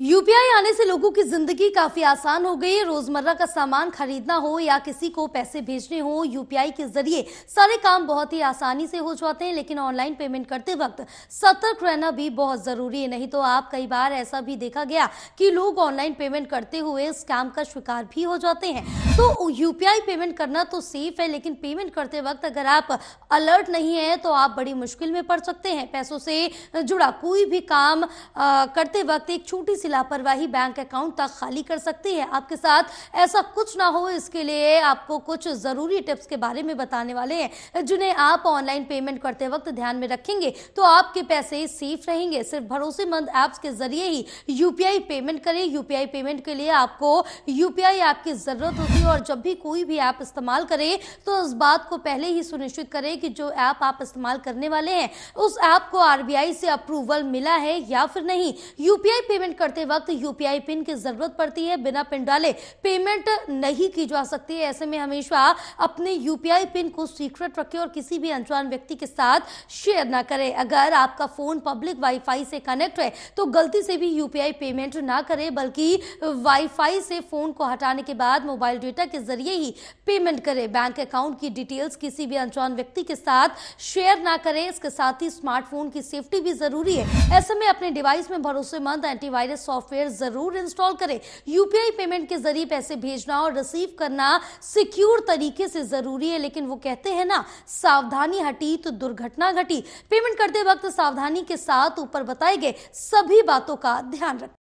UPI आने से लोगों की जिंदगी काफी आसान हो गई है रोजमर्रा का सामान खरीदना हो या किसी को पैसे भेजने हो यूपीआई के जरिए सारे काम बहुत ही आसानी से हो जाते हैं लेकिन ऑनलाइन पेमेंट करते वक्त सतर्क रहना भी बहुत जरूरी है नहीं तो आप कई बार ऐसा भी देखा गया कि लोग ऑनलाइन पेमेंट करते हुए स्कैम का शिकार भी हो जाते हैं तो यूपीआई पेमेंट करना तो सेफ है लेकिन पेमेंट करते वक्त अगर आप अलर्ट नहीं है तो आप बड़ी मुश्किल में पड़ सकते हैं पैसों से जुड़ा कोई भी काम करते वक्त एक छोटी सी लापरवाही बैंक अकाउंट तक खाली कर सकती है आपके साथ ऐसा कुछ ना हो इसके लिए आपको कुछ ज़रूरी टिप्स के बारे में बताने वाले हैं जिन्हें आप ऑनलाइन पेमेंट करते वक्त ध्यान में रखेंगे तो आपके पैसे सेफ रहेंगे सिर्फ भरोसेमंद ऐप्स के जरिए ही यूपीआई पेमेंट करें यूपीआई पेमेंट के लिए आपको यूपीआई ऐप की ज़रूरत होती है और जब भी कोई भी ऐप इस्तेमाल करे तो उस बात को पहले ही सुनिश्चित करें कि जो ऐप आप इस्तेमाल करने वाले हैं उस ऐप को आरबीआई से अप्रूवल मिला है या फिर नहीं यूपीआई पेमेंट करते करते वक्त यूपीआई पिन की जरूरत पड़ती है बिना पिन डाले पेमेंट नहीं की जा सकती है ऐसे में हमेशा अपने यूपीआई पिन को सीक्रेट रखें और किसी भी अनजान व्यक्ति के साथ शेयर ना करें अगर आपका फोन पब्लिक वाईफाई से कनेक्ट है तो गलती से भी यूपीआई पेमेंट ना करें बल्कि वाईफाई से फोन को हटाने के बाद मोबाइल डेटा के जरिए ही पेमेंट करें बैंक अकाउंट की डिटेल्स किसी भी अनजान व्यक्ति के साथ शेयर ना करें इसके साथ ही स्मार्टफोन की सेफ्टी भी जरूरी है ऐसे में अपने डिवाइस में भरोसेमंद एंटीवायरस सॉफ्टवेयर जरूर इंस्टॉल करें यूपीआई पेमेंट के जरिए पैसे भेजना और रिसीव करना सिक्योर तरीके से जरूरी है लेकिन वो कहते हैं ना सावधानी हटी तो दुर्घटना घटी पेमेंट करते वक्त सावधानी के साथ ऊपर बताए गए सभी बातों का ध्यान रखें